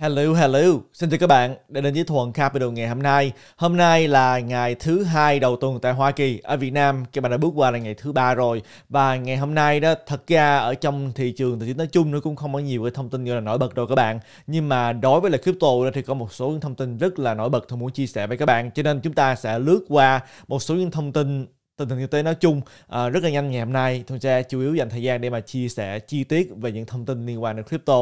Hello, hello. Xin chào các bạn đã đến với Thuần Capital ngày hôm nay. Hôm nay là ngày thứ hai đầu tuần tại Hoa Kỳ. Ở Việt Nam, các bạn đã bước qua là ngày thứ ba rồi. Và ngày hôm nay đó, thật ra ở trong thị trường tài chính nói chung nó cũng không có nhiều cái thông tin gọi là nổi bật đâu các bạn. Nhưng mà đối với là crypto thì có một số những thông tin rất là nổi bật tôi muốn chia sẻ với các bạn. Cho nên chúng ta sẽ lướt qua một số những thông tin tình hình kinh tế nói chung à, rất là nhanh ngày hôm nay. Thuần sẽ chủ yếu dành thời gian để mà chia sẻ chi tiết về những thông tin liên quan đến crypto.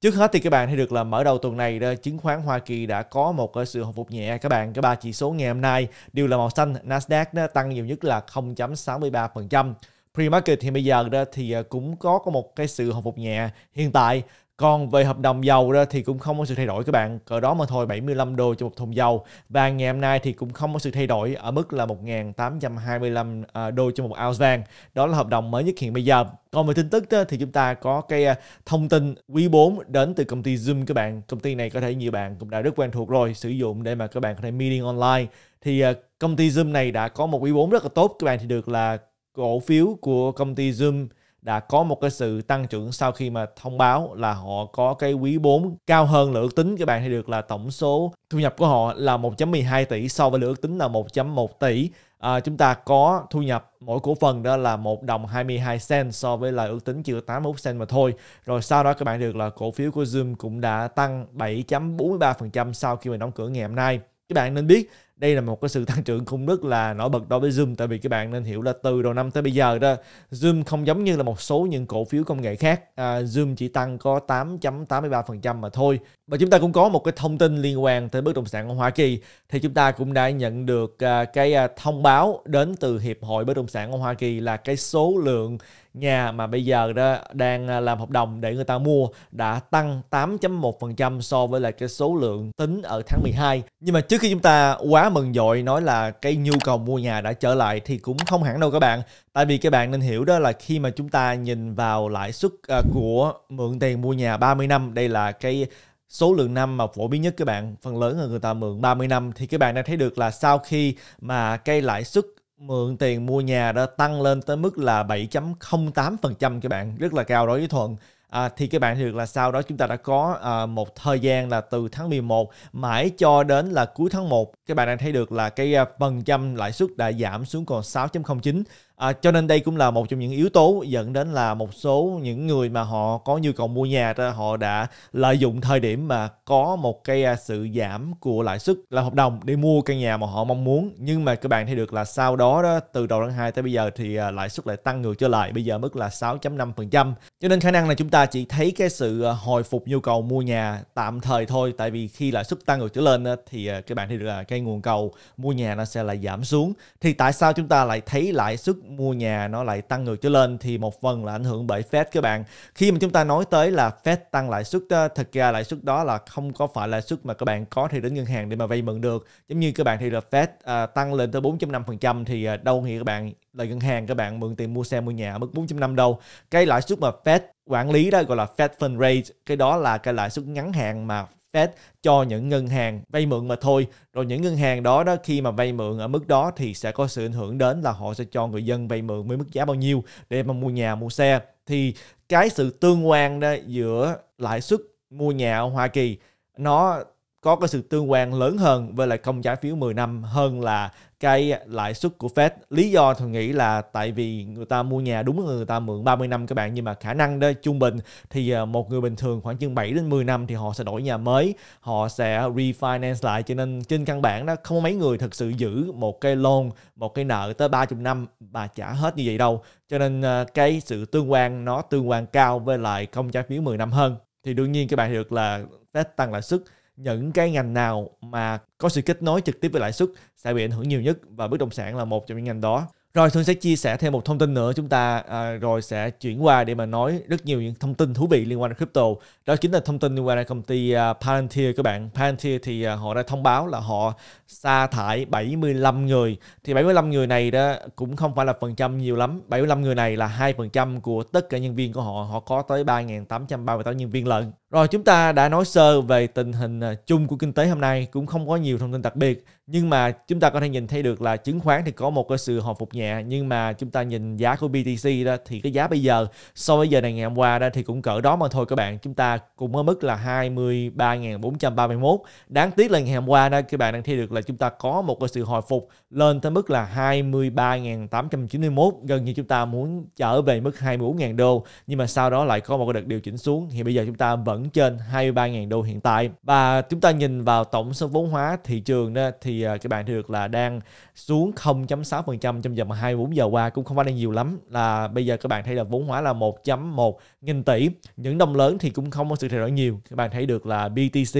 Trước hết thì các bạn thấy được là mở đầu tuần này ờ, chứng khoán Hoa Kỳ đã có một ờ, sự hồi phục nhẹ các bạn. Cả ba chỉ số ngày hôm nay đều là màu xanh, Nasdaq tăng nhiều nhất là 0.63% pre-market hiện bây giờ đó thì à, cũng có có một cái sự hồi phục nhẹ hiện tại còn về hợp đồng dầu đó thì cũng không có sự thay đổi các bạn. Cỡ đó mà thôi 75 đô cho một thùng dầu. và ngày hôm nay thì cũng không có sự thay đổi ở mức là 1.825 à, đô cho một ounce vàng. Đó là hợp đồng mới nhất hiện bây giờ. Còn về tin tức đó, thì chúng ta có cái à, thông tin quý 4 đến từ công ty Zoom các bạn. Công ty này có thể nhiều bạn cũng đã rất quen thuộc rồi sử dụng để mà các bạn có thể meeting online. Thì công ty Zoom này đã có một quý 4 rất là tốt các bạn thì được là cổ phiếu của công ty Zoom đã có một cái sự tăng trưởng sau khi mà thông báo là họ có cái quý 4 cao hơn là tính các bạn thấy được là tổng số thu nhập của họ là 1.12 tỷ so với ước tính là 1.1 tỷ à, chúng ta có thu nhập mỗi cổ phần đó là 1 đồng 22 cent so với là ước tính chỉ 81 cent mà thôi. Rồi sau đó các bạn được là cổ phiếu của Zoom cũng đã tăng 7.43% sau khi mà đóng cửa ngày hôm nay. Các bạn nên biết đây là một cái sự tăng trưởng cũng rất là nổi bật đối với Zoom tại vì các bạn nên hiểu là từ đầu năm tới bây giờ đó Zoom không giống như là một số những cổ phiếu công nghệ khác à, Zoom chỉ tăng có 8.83% mà thôi và chúng ta cũng có một cái thông tin liên quan tới bất động sản ở Hoa Kỳ thì chúng ta cũng đã nhận được à, cái à, thông báo đến từ hiệp hội bất động sản ở Hoa Kỳ là cái số lượng nhà mà bây giờ đó đang à, làm hợp đồng để người ta mua đã tăng 8.1% so với lại cái số lượng tính ở tháng 12. Nhưng mà trước khi chúng ta quá mừng dội nói là cái nhu cầu mua nhà đã trở lại thì cũng không hẳn đâu các bạn. Tại vì các bạn nên hiểu đó là khi mà chúng ta nhìn vào lãi suất à, của mượn tiền mua nhà 30 năm, đây là cái số lượng năm mà phổ biến nhất các bạn phần lớn là người ta mượn 30 năm thì các bạn đã thấy được là sau khi mà cái lãi suất mượn tiền mua nhà đã tăng lên tới mức là 7.08% các bạn rất là cao đối với Thuận à, thì các bạn được là sau đó chúng ta đã có à, một thời gian là từ tháng 11 mãi cho đến là cuối tháng 1 các bạn đang thấy được là cái à, phần trăm lãi suất đã giảm xuống còn 6.09 À, cho nên đây cũng là một trong những yếu tố dẫn đến là một số những người mà họ có nhu cầu mua nhà họ đã lợi dụng thời điểm mà có một cái à, sự giảm của lãi suất là hợp đồng để mua căn nhà mà họ mong muốn nhưng mà các bạn thấy được là sau đó, đó từ đầu tháng 2 tới bây giờ thì à, lãi suất lại tăng ngược trở lại bây giờ mức là 6.5% cho nên khả năng là chúng ta chỉ thấy cái sự à, hồi phục nhu cầu mua nhà tạm thời thôi tại vì khi lãi suất tăng ngược trở lên thì các bạn thấy được là cái nguồn cầu mua nhà nó sẽ lại giảm xuống thì tại sao chúng ta lại thấy lãi suất mua nhà nó lại tăng ngược trở lên thì một phần là ảnh hưởng bởi Fed các bạn. Khi mà chúng ta nói tới là Fed tăng lãi suất ờ, thực ra lãi suất đó là không có phải lãi suất mà các bạn có thể đến ngân hàng để mà vay mượn được. Giống như các bạn thì là Fed à, tăng lên tới 4.5% thì à, đâu thì các bạn là ngân hàng các bạn mượn tiền mua xe mua nhà ở mức 4.5 đâu cái lãi suất mà Fed quản lý đó gọi là Fed Fund Rate cái đó là cái lãi suất ngắn hạn mà Fed cho những ngân hàng vay mượn mà thôi. Rồi những ngân hàng đó đó khi mà vay mượn ở mức đó thì sẽ có sự ảnh hưởng đến là họ sẽ cho người dân vay mượn với mức giá bao nhiêu để mà mua nhà, mua xe. Thì cái sự tương quan đó giữa lãi suất mua nhà ở Hoa Kỳ nó có cái sự tương quan lớn hơn với lại công trái phiếu 10 năm hơn là cái lãi suất của Fed. Lý do tôi nghĩ là tại vì người ta mua nhà đúng là người ta mượn 30 năm các bạn nhưng mà khả năng đó trung bình thì ờ, một người bình thường khoảng chừng 7 đến 10 năm thì họ sẽ đổi nhà mới, họ sẽ refinance lại cho nên trên căn bản đó không có mấy người thực sự giữ một cái loan, một cái nợ tới 30 năm mà trả hết như vậy đâu. Cho nên ờ, cái sự tương quan nó tương quan cao với lại công trái phiếu 10 năm hơn. Thì đương nhiên các bạn được là Fed tăng lãi suất những cái ngành nào mà có sự kết nối trực tiếp với lãi suất sẽ bị ảnh hưởng nhiều nhất và bất động sản là một trong những ngành đó rồi Thương sẽ chia sẻ thêm một thông tin nữa chúng ta à, rồi sẽ chuyển qua để mà nói rất nhiều những thông tin thú vị liên quan đến crypto. Đó chính là thông tin liên quan đến công ty uh, Palantir các bạn. Palantir thì uh, họ đã thông báo là họ sa thải 75 người. Thì 75 người này đó cũng không phải là phần trăm nhiều lắm. 75 người này là 2% của tất cả nhân viên của họ. Họ có tới 3.838 nhân viên lận. Rồi chúng ta đã nói sơ về tình hình à, chung của kinh tế hôm nay cũng không có nhiều thông tin đặc biệt nhưng mà chúng ta có thể nhìn thấy được là chứng khoán thì có một cái sự hồi phục nhẹ nhưng mà chúng ta nhìn giá của BTC đó thì cái giá bây giờ so với giờ này ngày hôm qua đó thì cũng cỡ đó mà thôi các bạn chúng ta cũng ở mức là 23.431 đáng tiếc là ngày hôm qua đó các bạn đang thấy được là chúng ta có một cái sự hồi phục lên tới mức là 23.891 gần như chúng ta muốn trở về mức 24.000 đô nhưng mà sau đó lại có một cái đợt điều chỉnh xuống thì bây giờ chúng ta vẫn trên 23.000 đô hiện tại và chúng ta nhìn vào tổng số vốn hóa thị trường đó, thì à, các bạn được là đang xuống 0.6% trong vòng 24 giờ qua cũng không phải là nhiều lắm là bây giờ các bạn thấy là vốn hóa là 1.1 nghìn tỷ những đồng lớn thì cũng không có sự thay đổi nhiều các bạn thấy được là BTC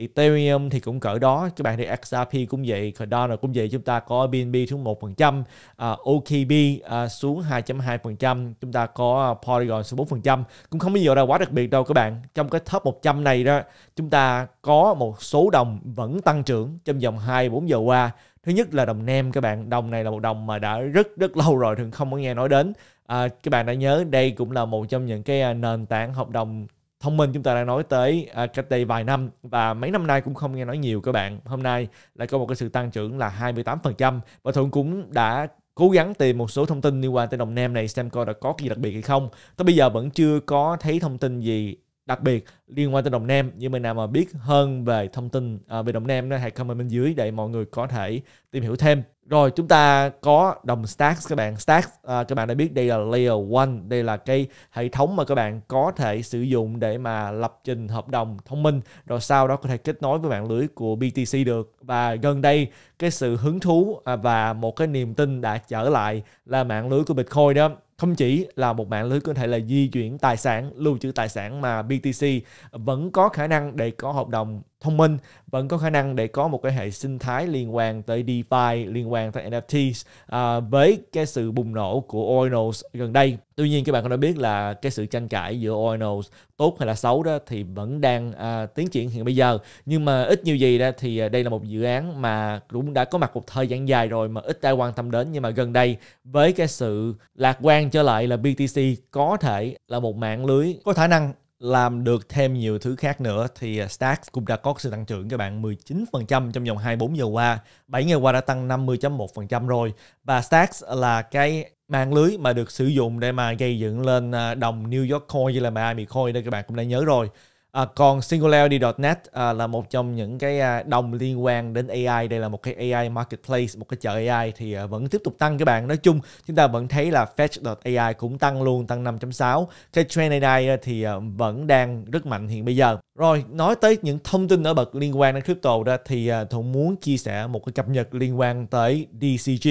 Ethereum thì cũng cỡ đó các bạn thì XRP cũng vậy Cardano cũng vậy chúng ta có BNB xuống 1% uh, OKB uh, xuống 2.2% chúng ta có à, Polygon xuống 4% cũng không có gì là quá đặc biệt đâu các bạn trong cái top 100 này đó chúng ta có một số đồng vẫn tăng trưởng trong vòng 2-4 giờ qua thứ nhất là đồng nem các bạn đồng này là một đồng mà đã rất rất lâu rồi thường không có nghe nói đến à, các bạn đã nhớ đây cũng là một trong những cái à, nền tảng hợp đồng thông minh chúng ta đang nói tới à, cách đây vài năm và mấy năm nay cũng không nghe nói nhiều các bạn hôm nay lại có một cái sự tăng trưởng là 28% và thuận cũng đã cố gắng tìm một số thông tin liên quan tới đồng nam này xem coi đã có gì đặc biệt hay không tới bây giờ vẫn chưa có thấy thông tin gì đặc biệt liên quan tới Đồng Nam như mình nào mà biết hơn về thông tin à, về Đồng Nam hãy comment bên dưới để mọi người có thể tìm hiểu thêm rồi chúng ta có đồng stacks các bạn stacks à, các bạn đã biết đây là layer one đây là cái hệ thống mà các bạn có thể sử dụng để mà lập trình hợp đồng thông minh rồi sau đó có thể kết nối với mạng lưới của BTC được và gần đây cái sự hứng thú à, và một cái niềm tin đã trở lại là mạng lưới của Bitcoin đó không chỉ là một mạng lưới có thể là di chuyển tài sản, lưu trữ tài sản mà BTC vẫn có khả năng để có hợp đồng thông minh vẫn có khả năng để có một cái hệ sinh thái liên quan tới DeFi, liên quan tới NFTs à, với cái sự bùng nổ của Ordinals gần đây. Tuy nhiên các bạn cũng đã biết là cái sự tranh cãi giữa Ordinals tốt hay là xấu đó thì vẫn đang à, tiến triển hiện bây giờ. Nhưng mà ít nhiều gì đó thì à, đây là một dự án mà cũng đã có mặt một thời gian dài rồi mà ít ai quan tâm đến nhưng mà gần đây với cái sự lạc quan trở lại là BTC có thể là một mạng lưới có khả năng làm được thêm nhiều thứ khác nữa thì à, Stacks cũng đã có sự tăng trưởng các bạn 19% trong vòng 24 giờ qua. 7 ngày qua đã tăng 50.1% rồi. Và Stacks là cái mạng lưới mà được sử dụng để mà gây dựng lên à, đồng New York Coin như là Miami Coin đây các bạn cũng đã nhớ rồi. À, còn singularity.net à, là một trong những cái à, đồng liên quan đến AI. Đây là một cái AI marketplace, một cái chợ AI thì à, vẫn tiếp tục tăng các bạn. Nói chung chúng ta vẫn thấy là Fetch.ai cũng tăng luôn, tăng 5.6. Cái Trend AI à, thì à, vẫn đang rất mạnh hiện bây giờ. Rồi, nói tới những thông tin ở bậc liên quan đến crypto đó thì à, Thuận muốn chia sẻ một cái cập nhật liên quan tới DCG.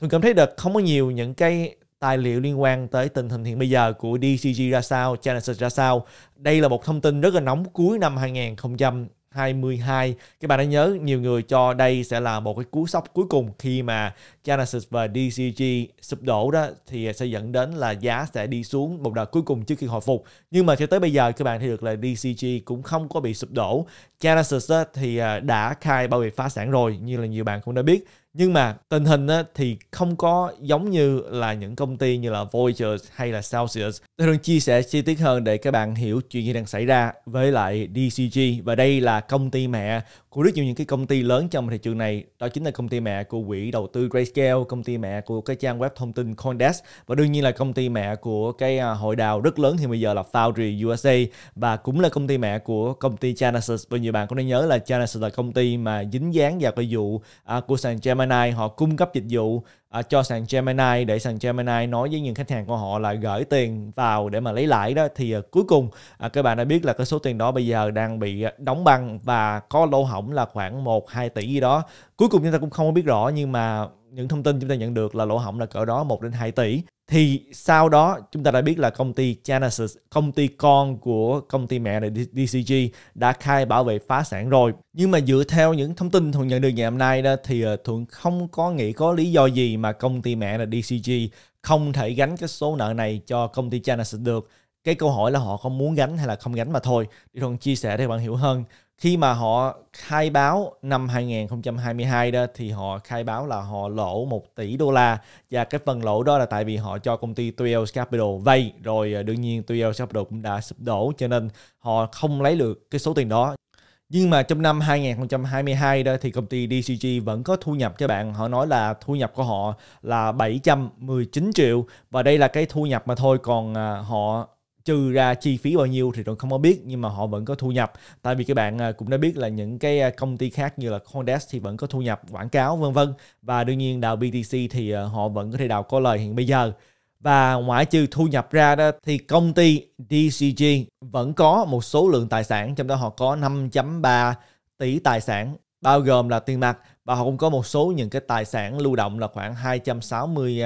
Thuận cảm thấy được không có nhiều những cái tài liệu liên quan tới tình hình hiện bây giờ của DCG ra sao, Genesis ra sao. Đây là một thông tin rất là nóng cuối năm 2022. Các bạn đã nhớ nhiều người cho đây sẽ là một cái cú sốc cuối cùng khi mà Genesis và DCG sụp đổ đó thì sẽ dẫn đến là giá sẽ đi xuống một đợt cuối cùng trước khi hồi phục. Nhưng mà cho tới bây giờ các bạn thấy được là DCG cũng không có bị sụp đổ. Genesis thì à, đã khai bao bị phá sản rồi như là nhiều bạn cũng đã biết nhưng mà tình hình á, thì không có giống như là những công ty như là Voyager hay là Celsius. Tôi thường chia sẻ chi tiết hơn để các bạn hiểu chuyện gì đang xảy ra với lại DCG và đây là công ty mẹ của rất nhiều những cái công ty lớn trong thị trường này đó chính là công ty mẹ của quỹ đầu tư Grayscale, công ty mẹ của cái trang web thông tin CoinDesk và đương nhiên là công ty mẹ của cái à, hội đào rất lớn thì bây giờ là Foundry USA và cũng là công ty mẹ của công ty Genesis và nhiều bạn cũng nên nhớ là Genesis là công ty mà dính dáng vào cái vụ à, của sàn Gemini họ cung cấp dịch vụ à, cho sàn Gemini để sàn Gemini nói với những khách hàng của họ là gửi tiền vào để mà lấy lãi đó thì à, cuối cùng à, các bạn đã biết là cái số tiền đó bây giờ đang bị à, đóng băng và có lỗ hỏng là khoảng 1 2 tỷ gì đó. Cuối cùng chúng ta cũng không biết rõ nhưng mà những thông tin chúng ta nhận được là lỗ hổng là cỡ đó 1 đến 2 tỷ thì sau đó chúng ta đã biết là công ty Genesis, công ty con của công ty mẹ là DCG đã khai bảo vệ phá sản rồi. Nhưng mà dựa theo những thông tin Thuận nhận được ngày hôm nay đó thì ờ, Thuận không có nghĩ có lý do gì mà công ty mẹ là DCG không thể gánh cái số nợ này cho công ty Genesis được. Cái câu hỏi là họ không muốn gánh hay là không gánh mà thôi. Thuận chia sẻ để bạn hiểu hơn khi mà họ khai báo năm 2022 đó thì họ khai báo là họ lỗ 1 tỷ đô la và cái phần lỗ đó là tại vì họ cho công ty Twelve Capital vay rồi à, đương nhiên Twelve Capital cũng đã sụp đổ cho nên họ không lấy được cái số tiền đó nhưng mà trong năm 2022 đó thì công ty DCG vẫn có thu nhập cho bạn. Họ nói là thu nhập của họ là 719 triệu và đây là cái thu nhập mà thôi còn à, họ trừ ra chi phí bao nhiêu thì còn không có biết nhưng mà họ vẫn có thu nhập tại vì các bạn à, cũng đã biết là những cái à, công ty khác như là condes thì vẫn có thu nhập quảng cáo vân vân và đương nhiên đào BTC thì à, họ vẫn có thể đào có lời hiện bây giờ và ngoại trừ thu nhập ra đó thì công ty DCG vẫn có một số lượng tài sản trong đó họ có 5.3 tỷ tài sản bao gồm là tiền mặt và họ cũng có một số những cái tài sản lưu động là khoảng 260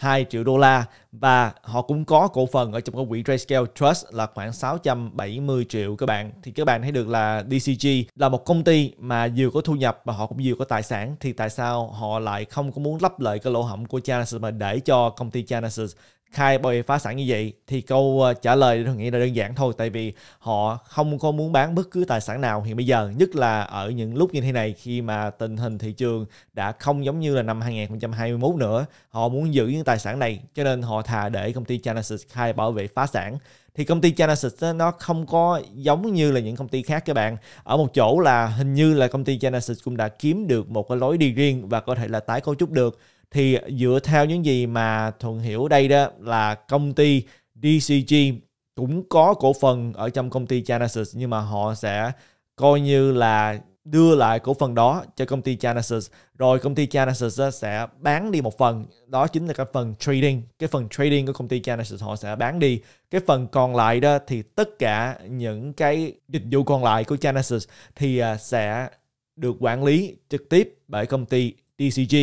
2 triệu đô la và họ cũng có cổ phần ở trong cái quỹ Grayscale Trust là khoảng 670 triệu các bạn. Thì các bạn thấy được là DCG là một công ty mà vừa có thu nhập và họ cũng vừa có tài sản thì tại sao họ lại không có muốn lấp lại cái lỗ hổng của Genesis mà để cho công ty Genesis khai body phá sản như vậy thì câu ờ, trả lời tôi nghĩ là đơn giản thôi tại vì họ không có muốn bán bất cứ tài sản nào hiện bây giờ nhất là ở những lúc như thế này khi mà tình hình thị trường đã không giống như là năm 2021 nữa họ muốn giữ những tài sản này cho nên họ thà để công ty Genesis khai bảo vệ phá sản thì công ty Genesis nó không có giống như là những công ty khác các bạn ở một chỗ là hình như là công ty Genesis cũng đã kiếm được một cái lối đi riêng và có thể là tái cấu trúc được thì dựa theo những gì mà thuận hiểu đây đó là công ty DCG cũng có cổ phần ở trong công ty Genesis nhưng mà họ sẽ coi như là đưa lại cổ phần đó cho công ty Genesis rồi công ty Genesis sẽ bán đi một phần đó chính là cái phần trading cái phần trading của công ty Genesis họ sẽ bán đi cái phần còn lại đó thì tất cả những cái dịch vụ còn lại của Genesis thì à, sẽ được quản lý trực tiếp bởi công ty DCG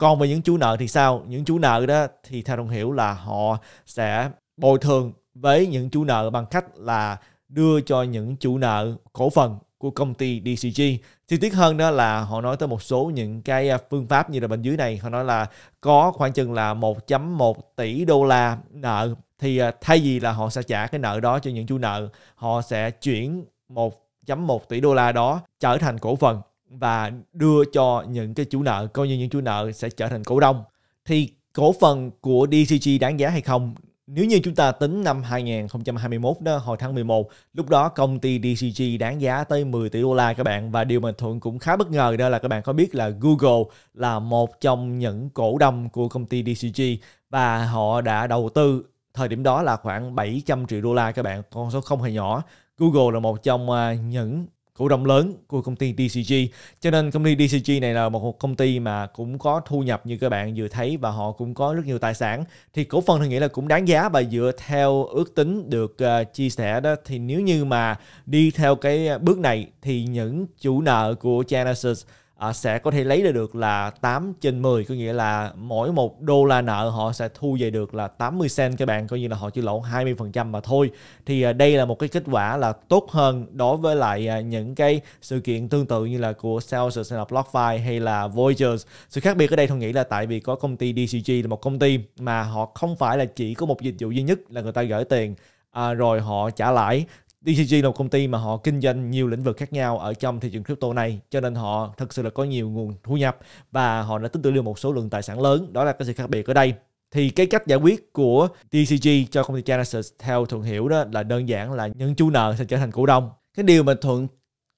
còn về những chủ nợ thì sao? Những chủ nợ đó thì theo đồng hiểu là họ sẽ bồi thường với những chủ nợ bằng cách là đưa cho những chủ nợ cổ phần của công ty DCG. Chi tiết hơn đó là họ nói tới một số những cái à, phương pháp như là bên dưới này họ nói là có khoảng chừng là 1.1 tỷ đô la nợ thì à, thay vì là họ sẽ trả cái nợ đó cho những chủ nợ, họ sẽ chuyển 1.1 tỷ đô la đó trở thành cổ phần và đưa cho những cái chủ nợ coi như những chủ nợ sẽ trở thành cổ đông thì cổ phần của DCG đáng giá hay không nếu như chúng ta tính năm 2021 đó hồi tháng 11 lúc đó công ty DCG đáng giá tới 10 tỷ đô la các bạn và điều mà thuận cũng khá bất ngờ đó là các bạn có biết là Google là một trong những cổ đông của công ty DCG và họ đã đầu tư thời điểm đó là khoảng 700 triệu đô la các bạn con số không hề nhỏ Google là một trong à, những cổ đông lớn của công ty DCG. Cho nên công ty DCG này là một công ty mà cũng có thu nhập như các bạn vừa thấy và họ cũng có rất nhiều tài sản. Thì cổ phần thì nghĩ là cũng đáng giá và dựa theo ước tính được uh, chia sẻ đó thì nếu như mà đi theo cái à, bước này thì những chủ nợ của Genesis à, sẽ có thể lấy được là 8 trên 10 có nghĩa là mỗi một đô la nợ họ sẽ thu về được là 80 cent các bạn coi như là họ chỉ lỗ 20% mà thôi thì à, đây là một cái kết quả là tốt hơn đối với lại à, những cái sự kiện tương tự như là của Celsius hay là BlockFi hay là Voyagers sự khác biệt ở đây tôi nghĩ là tại vì có công ty DCG là một công ty mà họ không phải là chỉ có một dịch vụ duy nhất là người ta gửi tiền à, rồi họ trả lãi DCG là một công ty mà họ kinh doanh nhiều lĩnh vực khác nhau ở trong thị trường crypto này cho nên họ thực sự là có nhiều nguồn thu nhập và họ đã tích tự lưu một số lượng tài sản lớn đó là cái sự khác biệt ở đây thì cái cách giải quyết của DCG cho công ty Genesis theo Thuận hiểu đó là đơn giản là những chú nợ sẽ trở thành cổ đông cái điều mà Thuận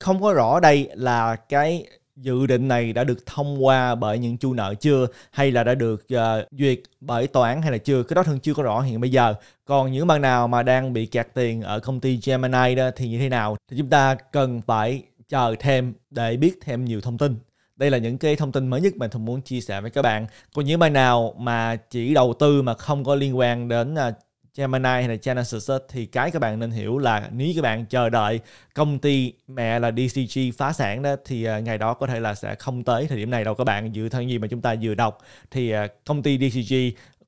không có rõ đây là cái dự định này đã được thông qua bởi những chủ nợ chưa hay là đã được uh, duyệt bởi tòa án hay là chưa cái đó thường chưa có rõ hiện bây giờ còn những bạn nào mà đang bị kẹt tiền ở công ty Gemini đó thì như thế nào thì chúng ta cần phải chờ thêm để biết thêm nhiều thông tin đây là những cái thông tin mới nhất mà thường muốn chia sẻ với các bạn còn những bạn nào mà chỉ đầu tư mà không có liên quan đến ờ, Gemini hay là Genesis thì cái các bạn nên hiểu là nếu các bạn chờ đợi công ty mẹ là DCG phá sản đó thì à, ngày đó có thể là sẽ không tới thời điểm này đâu các bạn dựa theo gì mà chúng ta vừa đọc thì à, công ty DCG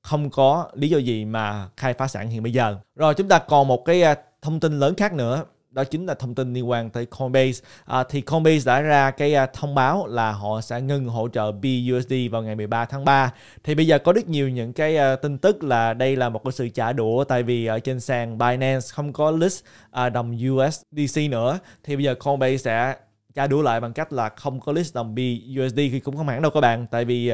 không có lý do gì mà khai phá sản hiện bây giờ. Rồi chúng ta còn một cái à, thông tin lớn khác nữa đó chính là thông tin liên quan tới Coinbase à, thì Coinbase đã ra cái à, thông báo là họ sẽ ngừng hỗ trợ BUSD vào ngày 13 tháng 3 thì bây giờ có rất nhiều những cái à, tin tức là đây là một cái sự trả đũa tại vì ở trên sàn Binance không có list à, đồng USDC nữa thì bây giờ Coinbase sẽ trả đũa lại bằng cách là không có list đồng BUSD thì cũng không hẳn đâu các bạn tại vì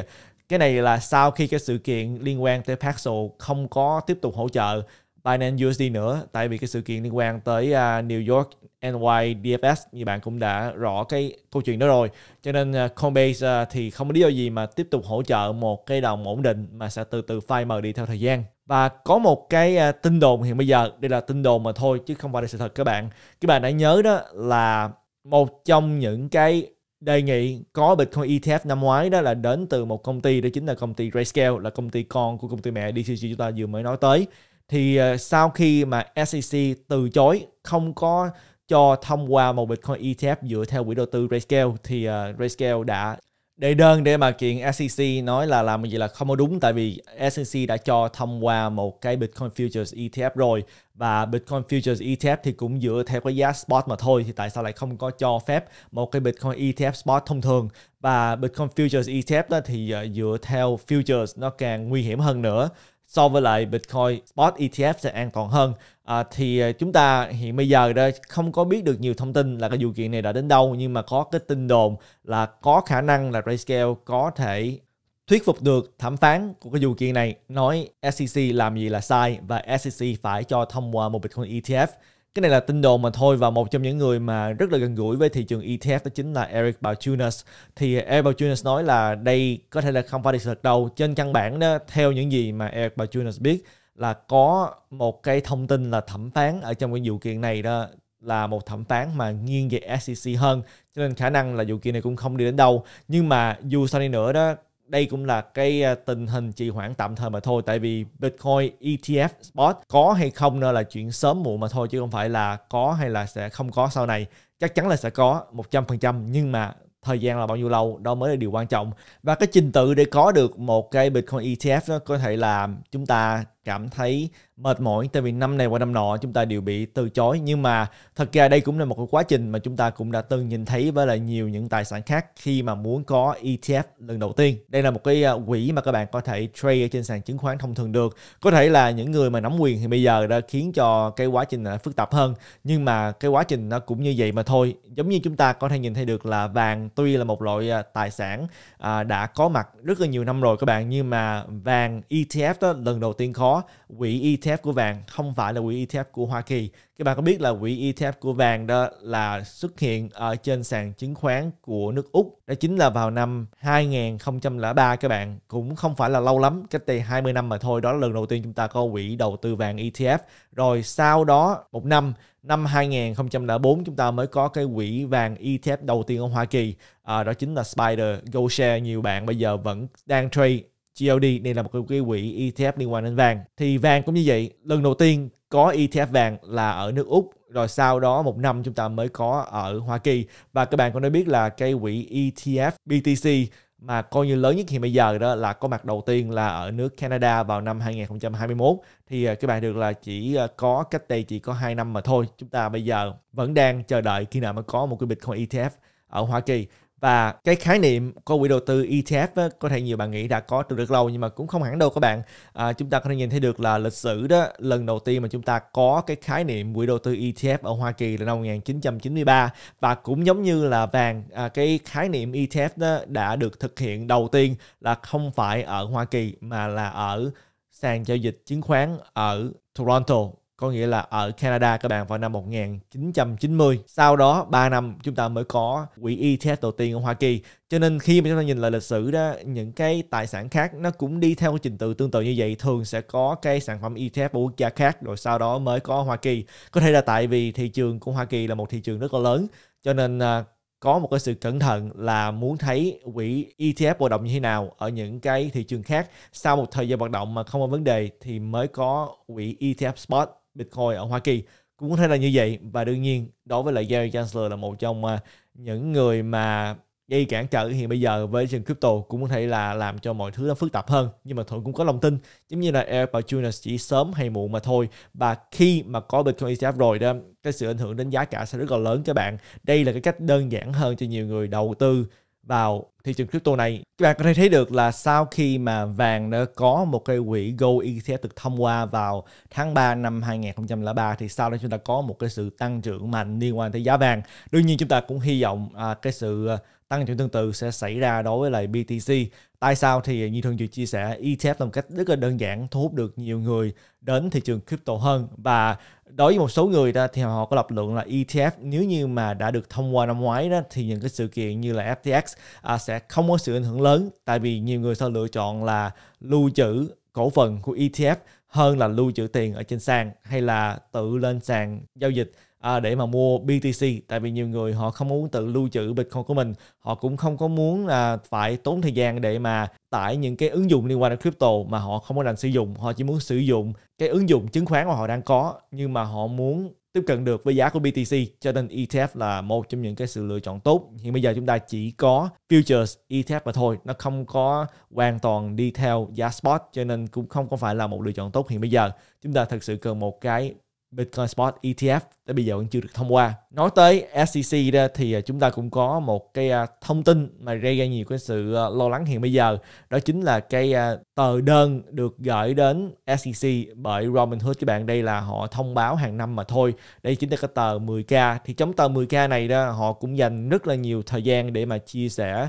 cái này là sau khi cái sự kiện liên quan tới Paxo không có tiếp tục hỗ trợ Binance USD nữa tại vì cái sự kiện liên quan tới uh, New York ny dfs như bạn cũng đã rõ cái câu chuyện đó rồi cho nên uh, Coinbase uh, thì không có lý do gì mà tiếp tục hỗ trợ một cái đồng ổn định mà sẽ từ từ phai mờ đi theo thời gian và có một cái uh, tin đồn hiện bây giờ đây là tin đồn mà thôi chứ không phải là sự thật các bạn các bạn đã nhớ đó là một trong những cái đề nghị có Bitcoin ETF năm ngoái đó là đến từ một công ty đó chính là công ty Grayscale là công ty con của công ty mẹ DCG chúng ta vừa mới nói tới thì ờ, sau khi mà SEC từ chối không có cho thông qua một Bitcoin ETF dựa theo quỹ đầu tư Grayscale thì uh, Grayscale đã đệ đơn để mà kiện SEC nói là làm gì là không có đúng tại vì SEC đã cho thông qua một cái Bitcoin Futures ETF rồi và Bitcoin Futures ETF thì cũng dựa theo cái giá spot mà thôi thì tại sao lại không có cho phép một cái Bitcoin ETF spot thông thường và Bitcoin Futures ETF đó thì ờ, dựa theo futures nó càng nguy hiểm hơn nữa so với lại Bitcoin Spot ETF sẽ an toàn hơn à, thì à, chúng ta hiện bây giờ đây không có biết được nhiều thông tin là cái vụ kiện này đã đến đâu nhưng mà có cái tin đồn là có khả năng là Grayscale có thể thuyết phục được thẩm phán của cái vụ kiện này nói SEC làm gì là sai và SEC phải cho thông qua một Bitcoin ETF cái này là tin đồn mà thôi và một trong những người mà rất là gần gũi với thị trường ETF đó chính là Eric Balchunas thì Eric Balchunas nói là đây có thể là không phải là sự thật đâu trên căn bản đó theo những gì mà Eric Balchunas biết là có một cái thông tin là thẩm phán ở trong cái vụ kiện này đó là một thẩm phán mà nghiêng về SEC hơn cho nên khả năng là vụ kiện này cũng không đi đến đâu nhưng mà dù sao đi nữa đó đây cũng là cái à, tình hình trì hoãn tạm thời mà thôi tại vì Bitcoin ETF spot có hay không nữa là chuyện sớm muộn mà thôi chứ không phải là có hay là sẽ không có sau này chắc chắn là sẽ có 100% nhưng mà thời gian là bao nhiêu lâu đó mới là điều quan trọng và cái trình tự để có được một cái Bitcoin ETF đó có thể là chúng ta cảm thấy mệt mỏi tại vì năm này qua năm nọ chúng ta đều bị từ chối nhưng mà thật ra đây cũng là một cái quá trình mà chúng ta cũng đã từng nhìn thấy với lại nhiều những tài sản khác khi mà muốn có ETF lần đầu tiên đây là một cái à, quỹ mà các bạn có thể trade ở trên sàn chứng khoán thông thường được có thể là những người mà nắm quyền thì bây giờ đã khiến cho cái quá trình nó phức tạp hơn nhưng mà cái quá trình nó cũng như vậy mà thôi giống như chúng ta có thể nhìn thấy được là vàng tuy là một loại à, tài sản à, đã có mặt rất là nhiều năm rồi các bạn nhưng mà vàng ETF đó lần đầu tiên khó quỹ ETF của vàng không phải là quỹ ETF của Hoa Kỳ. Các bạn có biết là quỹ ETF của vàng đó là xuất hiện ở trên sàn chứng khoán của nước Úc. Đó chính là vào năm 2003 các bạn. Cũng không phải là lâu lắm, cách đây 20 năm mà thôi. Đó là lần đầu tiên chúng ta có quỹ đầu tư vàng ETF. Rồi sau đó một năm năm 2004 chúng ta mới có cái quỹ vàng ETF đầu tiên ở Hoa Kỳ à, đó chính là Spider GoShare nhiều bạn bây giờ vẫn đang trade GLD nên là một cái quỹ ETF liên quan đến vàng thì vàng cũng như vậy lần đầu tiên có ETF vàng là ở nước Úc rồi sau đó một năm chúng ta mới có ở Hoa Kỳ và các bạn cũng đã biết là cái quỹ ETF BTC mà coi như lớn nhất hiện bây giờ đó là có mặt đầu tiên là ở nước Canada vào năm 2021 thì à, các bạn được là chỉ à, có cách đây chỉ có 2 năm mà thôi chúng ta bây giờ vẫn đang chờ đợi khi nào mới có một cái Bitcoin ETF ở Hoa Kỳ và cái khái niệm của quỹ đầu tư ETF á, có thể nhiều bạn nghĩ đã có từ rất lâu nhưng mà cũng không hẳn đâu các bạn à, chúng ta có thể nhìn thấy được là lịch sử đó lần đầu tiên mà chúng ta có cái khái niệm quỹ đầu tư ETF ở Hoa Kỳ là năm 1993 và cũng giống như là vàng à, cái khái niệm ETF đó đã được thực hiện đầu tiên là không phải ở Hoa Kỳ mà là ở sàn giao dịch chứng khoán ở Toronto có nghĩa là ở Canada các bạn vào năm 1990 sau đó 3 năm chúng ta mới có quỹ ETF đầu tiên ở Hoa Kỳ cho nên khi mà chúng ta nhìn lại lịch sử đó những cái tài sản khác nó cũng đi theo trình tự tương tự như vậy thường sẽ có cái sản phẩm ETF của quốc gia khác rồi sau đó mới có Hoa Kỳ có thể là tại vì thị trường của Hoa Kỳ là một thị trường rất là lớn cho nên à, có một cái sự cẩn thận là muốn thấy quỹ ETF hoạt động như thế nào ở những cái thị trường khác sau một thời gian hoạt động mà không có vấn đề thì mới có quỹ ETF spot Bitcoin ở Hoa Kỳ cũng có thể là như vậy và đương nhiên đối với lại Gary Gensler là một trong à, những người mà gây cản trở hiện bây giờ với trên crypto cũng có thể là làm cho mọi thứ nó phức tạp hơn nhưng mà thuận cũng có lòng tin giống như là Eric Balchunas chỉ sớm hay muộn mà thôi và khi mà có Bitcoin ETF rồi đó cái sự ảnh hưởng đến giá cả sẽ rất là lớn các bạn đây là cái cách đơn giản hơn cho nhiều người đầu tư vào thị trường crypto này. Các bạn có thể thấy được là sau khi mà vàng đã có một cái quỹ gold ETF được thông qua vào tháng 3 năm 2003 thì sau đó chúng ta có một cái sự tăng trưởng mạnh liên quan tới giá vàng. Đương nhiên chúng ta cũng hy vọng à, cái sự à, tăng trưởng tương tự sẽ xảy ra đối với lại BTC Tại sao thì như Thường Duyệt chia sẻ, ETF là một cách rất là đơn giản thu hút được nhiều người đến thị trường crypto hơn và đối với một số người đó thì họ có lập luận là ETF nếu như mà đã được thông qua năm ngoái đó thì những cái sự kiện như là FTX à, sẽ không có sự ảnh hưởng lớn tại vì nhiều người sẽ lựa chọn là lưu trữ cổ phần của ETF hơn là lưu trữ tiền ở trên sàn hay là tự lên sàn giao dịch à, để mà mua BTC tại vì nhiều người họ không muốn tự lưu trữ Bitcoin của mình họ cũng không có muốn là phải tốn thời gian để mà tải những cái ứng dụng liên quan đến crypto mà họ không có đang sử dụng họ chỉ muốn sử dụng cái ứng dụng chứng khoán mà họ đang có nhưng mà họ muốn tiếp cận được với giá của BTC cho nên ETF là một trong những cái sự lựa chọn tốt hiện bây giờ chúng ta chỉ có futures ETF mà thôi nó không có hoàn toàn đi theo giá spot cho nên cũng không có phải là một lựa chọn tốt hiện bây giờ chúng ta thật sự cần một cái Bitcoin Spot ETF tới bây giờ vẫn chưa được thông qua. Nói tới SEC đó thì à, chúng ta cũng có một cái à, thông tin mà gây ra nhiều cái sự à, lo lắng hiện bây giờ đó chính là cái tờ đơn được gửi đến SEC bởi Robinhood các bạn đây là họ thông báo hàng năm mà thôi. Đây chính là cái tờ 10k thì trong tờ 10k này đó họ cũng dành rất là nhiều thời gian để mà chia sẻ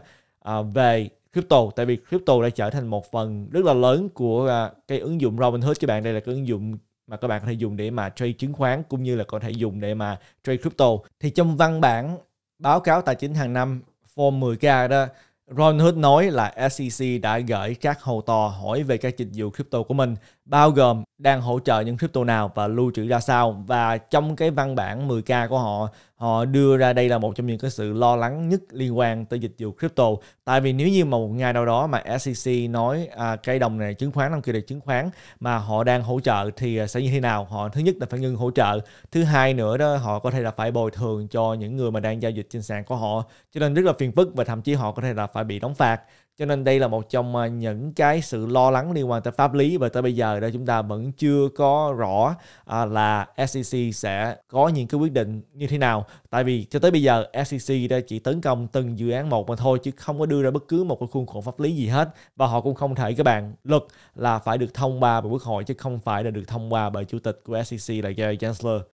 về crypto tại vì crypto đã trở thành một phần rất là lớn của cái ứng dụng Robinhood các bạn đây là cái ứng dụng mà các bạn có thể dùng để mà trade chứng khoán cũng như là có thể dùng để mà trade crypto. Thì trong văn bản báo cáo tài chính hàng năm Form 10K đó, Ron Hood nói là SEC đã gửi các hầu tò hỏi về các dịch vụ crypto của mình bao gồm đang hỗ trợ những crypto nào và lưu trữ ra sao và trong cái văn bản 10k của họ họ đưa ra đây là một trong những cái sự lo lắng nhất liên quan tới dịch vụ crypto tại vì nếu như một ngày nào đó mà SEC nói à, cái đồng này chứng khoán đồng kia là chứng khoán mà họ đang hỗ trợ thì sẽ như thế nào họ thứ nhất là phải ngừng hỗ trợ thứ hai nữa đó họ có thể là phải bồi thường cho những người mà đang giao dịch trên sàn của họ cho nên rất là phiền phức và thậm chí họ có thể là phải bị đóng phạt cho nên đây là một trong à, những cái sự lo lắng liên quan tới pháp lý và tới bây giờ đó chúng ta vẫn chưa có rõ à, là SEC sẽ có những cái quyết định như thế nào tại vì cho tới bây giờ SEC đã chỉ tấn công từng dự án một mà thôi chứ không có đưa ra bất cứ một cái khuôn khổ pháp lý gì hết và họ cũng không thể các bạn luật là phải được thông qua bởi quốc hội chứ không phải là được thông qua bởi chủ tịch của SEC là Gary Chancellor.